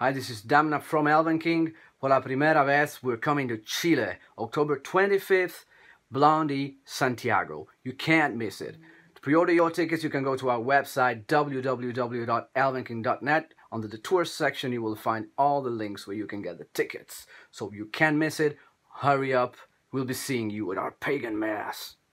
Hi, this is Damna from Elven King. the la primera vez, we're coming to Chile, October 25th, Blondie, Santiago. You can't miss it. To pre-order your tickets, you can go to our website, www.elvenking.net. Under the tour section, you will find all the links where you can get the tickets. So you can't miss it. Hurry up. We'll be seeing you at our pagan mass.